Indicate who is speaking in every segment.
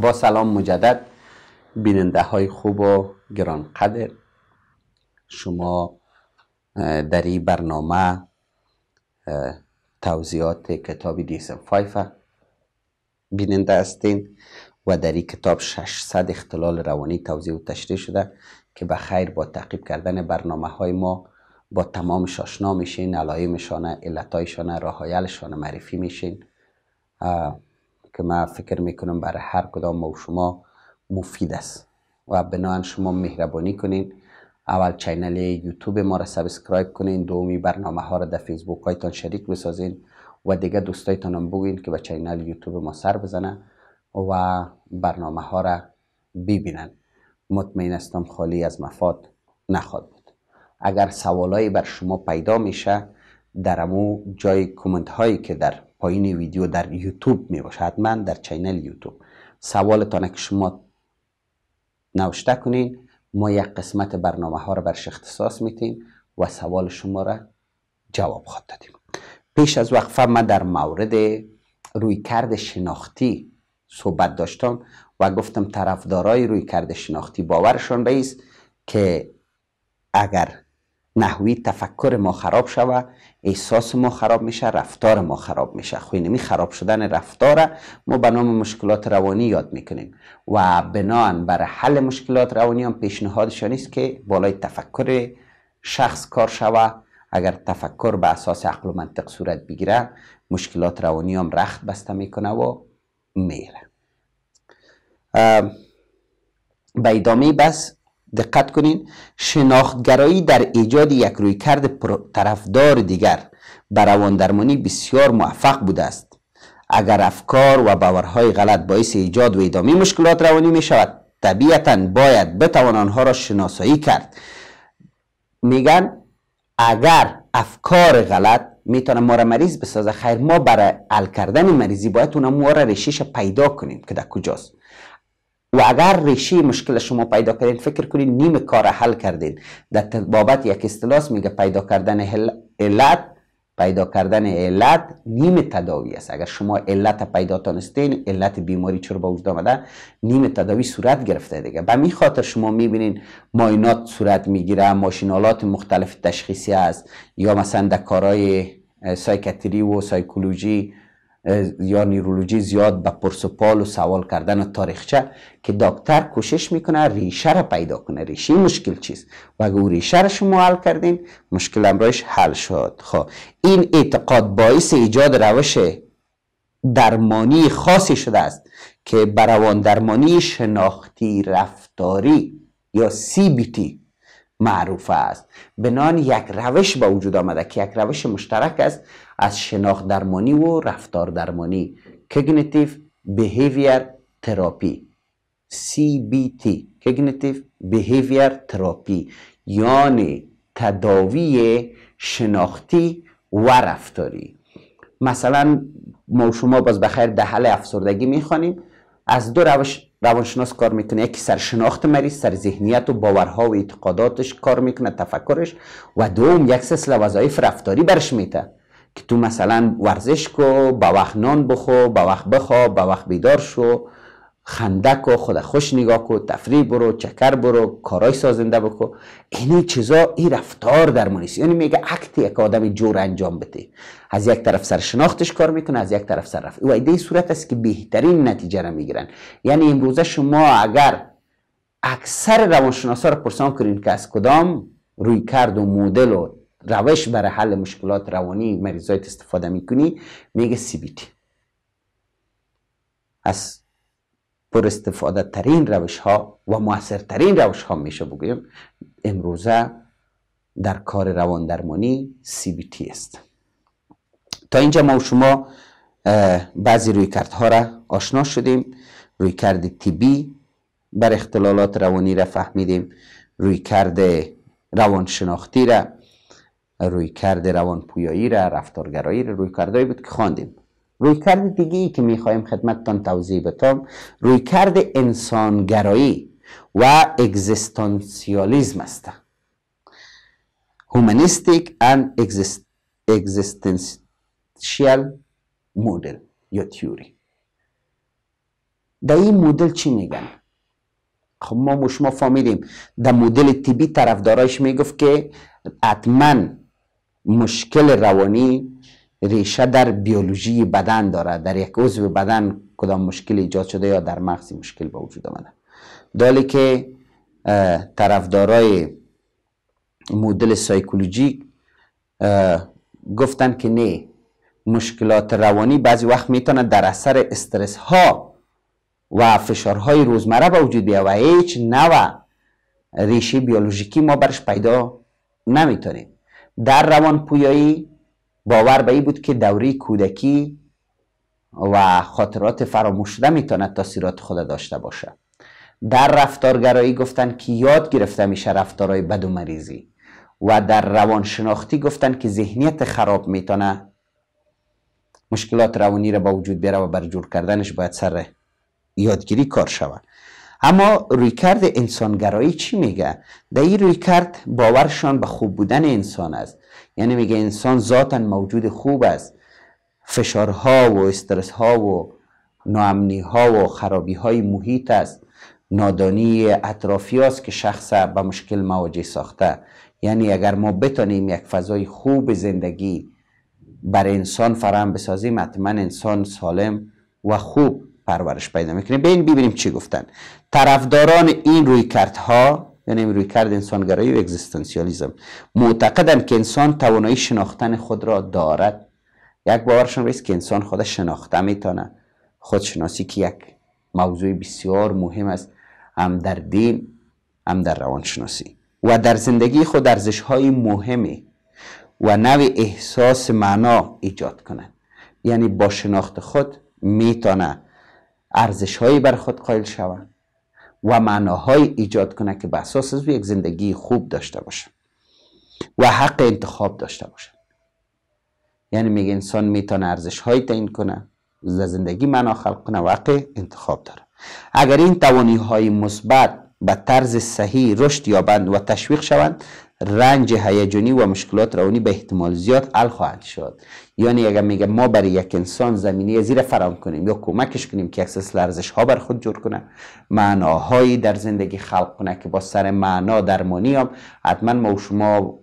Speaker 1: با سلام مجدد بیننده های خوب و گرانقدر شما در این برنامه توضیحات کتاب دیسم فایفا بیننده هستین و در این کتاب 600 اختلال روانی توضیح و تشریح شده که به خیر با تعقیب کردن برنامه های ما با تمام شاشنا میشین علایمشانه علتایشانه راهایلشانه معرفی میشین که ما فکر میکنم برای هر کدام و شما مفید است و بنابراین شما مهربانی کنین اول چینل یوتیوب ما را سابسکرایب کنین دومی برنامه ها را در فیسبوک هایتان شریک بسازین و دیگه دوستایتان هم بگوین که به چینل یوتیوب ما سر بزنن و برنامه ها را ببینن مطمئن هستم خالی از مفاد نخواد بود اگر سوالایی بر شما پیدا میشه در امو جای کامنت هایی که در پایین ویدیو در یوتیوب می باشد حتما در چینل یوتیوب سوالتان که شما نوشته کنین ما یک قسمت برنامه ها را برش اختصاص میتیم و سوال شما را جواب خواد دادیم پیش از وقفه من در مورد روی کرد شناختی صحبت داشتم و گفتم طرفدارای روی کرد شناختی باورشان بیست که اگر نحوی تفکر ما خراب شوه احساس ما خراب میشه رفتار ما خراب میشه خب نمی یعنی خراب شدن رفتار ما به نام مشکلات روانی یاد میکنیم و بنان بر حل مشکلات روانی هم پیشنهادش نیست که بالای تفکر شخص کار شوه اگر تفکر به اساس عقل و منطق صورت بگیره مشکلات روانی هم رخت بسته میکنه و میره به ادامه بس دقت کنین شناختگرایی در ایجاد یک روی کرد طرفدار دیگر به درمانی بسیار موفق بوده است اگر افکار و باورهای غلط باعث ایجاد و ادامه مشکلات روانی می شود طبیعتا باید بتوان آنها را شناسایی کرد میگن اگر افکار غلط میتونه ما را مریض بسازه خیر ما برای حل کردن مریضی باید اونم ما را پیدا کنیم که در کجاست و اگر ریشه مشکل شما پیدا کردین فکر کنین نیم کار حل کردین در بابت یک اصطلاح میگه پیدا کردن علت پیدا کردن علت نیم تداوی است اگر شما علت پیدا تانستین علت بیماری چرا با وجود آمده نیم تداوی صورت گرفته دیگه به این خاطر شما میبینین ماینات صورت میگیره ماشینالات مختلف تشخیصی است یا مثلا در کارهای سایکتری و سایکولوژی یا نیرولوژی زیاد به پرس و و سوال کردن تاریخچه که دکتر کوشش میکنه ریشه را پیدا کنه ریشه مشکل چیست و اگه ریشه را شما حل کردین مشکل امرایش حل شد خب این اعتقاد باعث ایجاد روش درمانی خاصی شده است که بروان درمانی شناختی رفتاری یا سی بی معروف است نان یک روش به وجود آمده که یک روش مشترک است از شناخت درمانی و رفتار درمانی کگنیتیو بیهیویر تراپی CBT کگنیتیو بیهیویر تراپی یعنی تداوی شناختی و رفتاری مثلا ما شما باز بخیر دهل افسردگی میخوانیم از دو روش روانشناس کار میکنه یکی سر شناخت مریض سر ذهنیت و باورها و اعتقاداتش کار میکنه تفکرش و دوم یک سلسله وظایف رفتاری برش میته که تو مثلا ورزش کو با وقت نان بخو با وقت بخواب، با وقت بیدار شو خنده کو خود خوش نگاه کو تفریح برو چکر برو کارای سازنده بکو اینی چیزا این رفتار در یعنی میگه اکتی یک آدم جور انجام بده از یک طرف سرشناختش کار میکنه از یک طرف سر رفت و ایده صورت است که بهترین نتیجه را میگیرن یعنی امروز شما اگر اکثر روانشناسا رو پرسان کنین که از کدام روی کرد و مدل و روش برای حل مشکلات روانی مریضات استفاده میکنی میگه سی بی تی. از پر استفاده ترین روش ها و موثرترین روش ها میشه بگویم امروزه در کار روان درمانی CBT است تا اینجا ما و شما بعضی روی کردها را آشنا شدیم روی کرد بی بر اختلالات روانی را فهمیدیم روی کرد شناختی را روی کرد پویایی را رفتارگرایی را روی کردهایی بود که خواندیم روی کرد دیگه ای که میخوایم خدمتتان توضیح بدم روی کرد انسانگرایی و اگزیستانسیالیزم است هومانیستیک اند اگزیستانسیال مدل یا تیوری در این مدل چی میگن؟ خب ما مش ما فهمیدیم در مدل تیبی طرفدارایش میگفت که اتمن مشکل روانی ریشه در بیولوژی بدن داره در یک عضو بدن کدام مشکل ایجاد شده یا در مغز مشکل به وجود آمده دالی که طرفدارای مدل سایکولوژی گفتن که نه مشکلات روانی بعضی وقت میتونه در اثر استرس ها و فشارهای روزمره به وجود بیاد و هیچ نو ریشه بیولوژیکی ما برش پیدا نمیتونیم در روان پویایی باور به این بود که دوره کودکی و خاطرات فراموش شده میتواند تاثیرات خود داشته باشد در رفتارگرایی گفتن که یاد گرفته میشه رفتارهای بد و مریضی و در روانشناختی گفتن که ذهنیت خراب میتونه مشکلات روانی را با وجود بیاره و بر جور کردنش باید سر یادگیری کار شود اما رویکرد انسانگرایی چی میگه در این رویکرد باورشان به خوب بودن انسان است یعنی میگه انسان ذاتا موجود خوب است فشارها و استرسها و ناامنیها و خرابی های محیط است نادانی اطرافی است که شخص به مشکل مواجه ساخته یعنی اگر ما بتانیم یک فضای خوب زندگی بر انسان فراهم بسازیم حتما انسان سالم و خوب پرورش پیدا میکنیم. ببینیم چی گفتن طرفداران این روی کردها یعنی روی کرد انسانگرایی و اگزیستانسیالیزم معتقدند که انسان توانایی شناختن خود را دارد یک باورشان رویست که انسان خود شناخته میتونه خودشناسی که یک موضوع بسیار مهم است هم در دین هم در روانشناسی و در زندگی خود ارزش های مهمی و نوع احساس معنا ایجاد کنند یعنی با شناخت خود میتونه ارزش هایی بر خود قائل شوند و معناهایی ایجاد کنه که به اساس از یک زندگی خوب داشته باشه و حق انتخاب داشته باشه. یعنی میگه انسان میتونه ارزش هایی تعیین کنه زندگی معنا خلق کنه و حق انتخاب داره اگر این توانی های مثبت به طرز صحیح رشد یابند و تشویق شوند رنج هیجانی و مشکلات روانی به احتمال زیاد حل خواهد شد یعنی اگر میگه ما برای یک انسان زمینه زیر فراهم کنیم یا کمکش کنیم که اکسس لرزش ها بر خود جور کنه معناهایی در زندگی خلق کنه که با سر معنا درمانی هم حتما ما و شما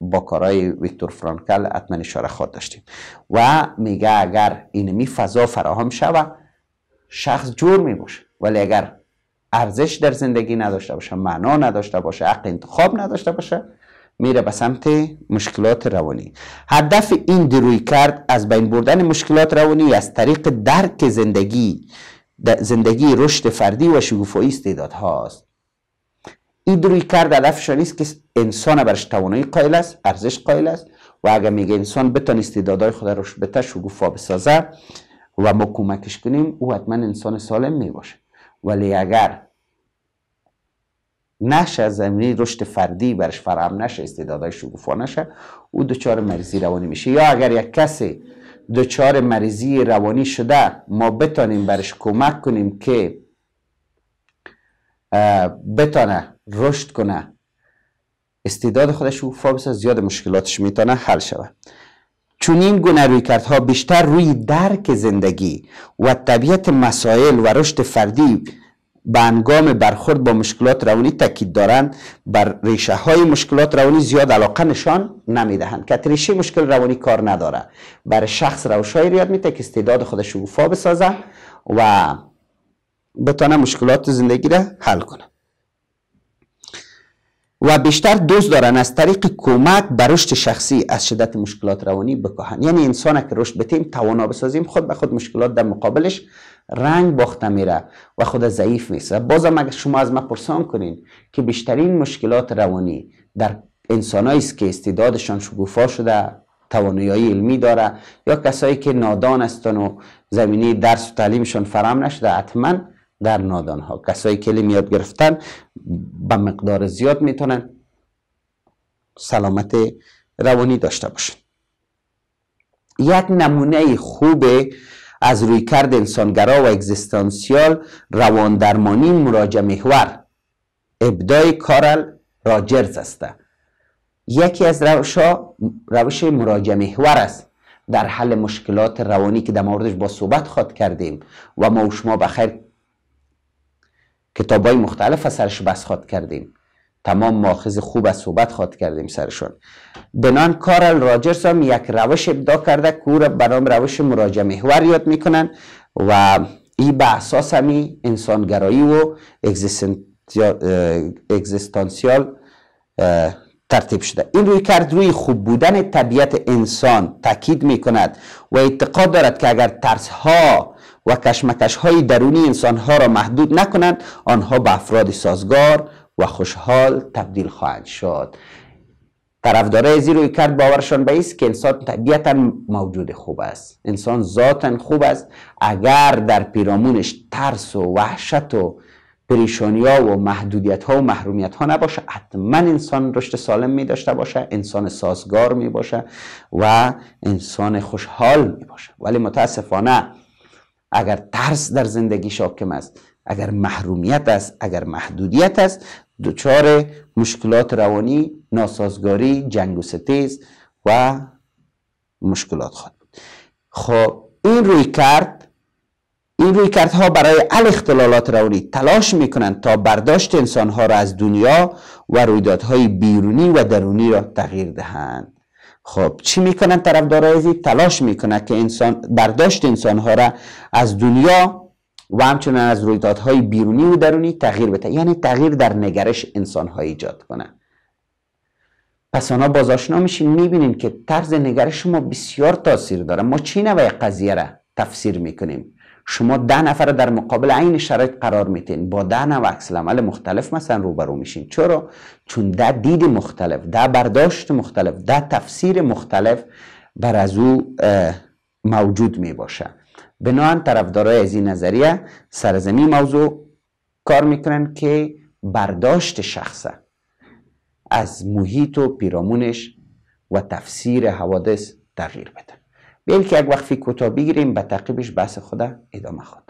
Speaker 1: با کارهای ویکتور فرانکل حتما اشاره خود داشتیم و میگه اگر اینمی فضا فراهم شود شخص جور میباشه ولی اگر ارزش در زندگی نداشته باشه معنا نداشته باشه حق انتخاب نداشته باشه میره به سمت مشکلات روانی هدف این دروی کرد از بین بردن مشکلات روانی از طریق درک زندگی زندگی رشد فردی و شگوفایی استعداد هاست این دروی کرد هدفش نیست که انسان برش توانایی قائل است ارزش قائل است و اگر میگه انسان بتان استعدادهای خود رشد بته شگوفا بسازه و ما کمکش کنیم او حتما انسان سالم میباشه ولی اگر نشه زمینه رشد فردی برش فرام نشه استعدادهای شکوفا نشه او دچار مریضی روانی میشه یا اگر یک کسی دچار مریضی روانی شده ما بتانیم برش کمک کنیم که بتانه رشد کنه استعداد خودش شکوفا بسه زیاد مشکلاتش میتانه حل شود چون این گونه روی بیشتر روی درک زندگی و طبیعت مسائل و رشد فردی به انگام برخورد با مشکلات روانی تکید دارند بر ریشه های مشکلات روانی زیاد علاقه نشان نمیدهند که ریشه مشکل روانی کار نداره بر شخص روش های ریاد میده که استعداد خودش شگوفا بسازه و بتانه مشکلات زندگی را حل کنه و بیشتر دوست دارن از طریق کمک به رشد شخصی از شدت مشکلات روانی بکاهن یعنی انسان که رشد بتیم توانا بسازیم خود به خود مشکلات در مقابلش رنگ باخته میره و خود ضعیف میسه بازم اگر شما از من پرسان کنین که بیشترین مشکلات روانی در انسانایی است که استعدادشان شگوفا شده توانایی علمی داره یا کسایی که نادان هستن و زمینه درس و تعلیمشان فرام نشده حتما در نادان ها کسایی که گرفتن به مقدار زیاد میتونن سلامت روانی داشته باشن یک نمونه خوب از روی کرد انسانگرا و اگزیستانسیال رواندرمانی مراجع محور ابدای کارل راجرز است یکی از روش ها روش مراجع محور است در حل مشکلات روانی که در موردش با صحبت خواد کردیم و ما و شما بخیر کتاب های مختلف سرش بس خواد کردیم تمام ماخذ خوب از صحبت خواد کردیم سرشون بنان کارل راجرز هم یک روش ابدا کرده که او را برام روش مراجعه محور یاد میکنن و ای به اساس همی انسانگرایی و اگزیستانسیال ترتیب شده این روی کرد روی خوب بودن طبیعت انسان تاکید می و اعتقاد دارد که اگر ترس ها و کشمکش های درونی انسان ها را محدود نکنند آنها به افراد سازگار و خوشحال تبدیل خواهند شد طرفدارای روی کرد باورشان به است که انسان طبیعتا موجود خوب است انسان ذاتا خوب است اگر در پیرامونش ترس و وحشت و پریشانی ها و محدودیت ها و محرومیت ها نباشه حتما انسان رشد سالم می داشته باشه انسان سازگار می باشه و انسان خوشحال می باشه ولی متاسفانه اگر ترس در زندگی شاکم است اگر محرومیت است اگر محدودیت است دچار مشکلات روانی ناسازگاری جنگ و ستیز و مشکلات خواهد خب این روی کرد این روی کردها برای ال اختلالات روانی تلاش میکنند تا برداشت انسانها را از دنیا و رویدادهای بیرونی و درونی را تغییر دهند خب چی میکنن طرفدارای زی تلاش میکنه که انسان برداشت انسان ها را از دنیا و همچنان از رویدادهای بیرونی و درونی تغییر بده یعنی تغییر در نگرش انسان ها ایجاد کنه پس آنها باز آشنا میشین میبینین که طرز نگرش ما بسیار تاثیر داره ما چی نوی قضیه را تفسیر میکنیم شما ده نفر در مقابل عین شرایط قرار میتین با ده نوع عکس عمل مختلف مثلا روبرو میشین چرا چون ده دید مختلف ده برداشت مختلف ده تفسیر مختلف بر از او موجود می باشه بنابراین طرفدارای از این نظریه سرزمین موضوع کار میکنن که برداشت شخصه از محیط و پیرامونش و تفسیر حوادث تغییر بده. بلکه که یک وقفی کوتاه بگیریم به تعقیبش بحث خود ادامه خود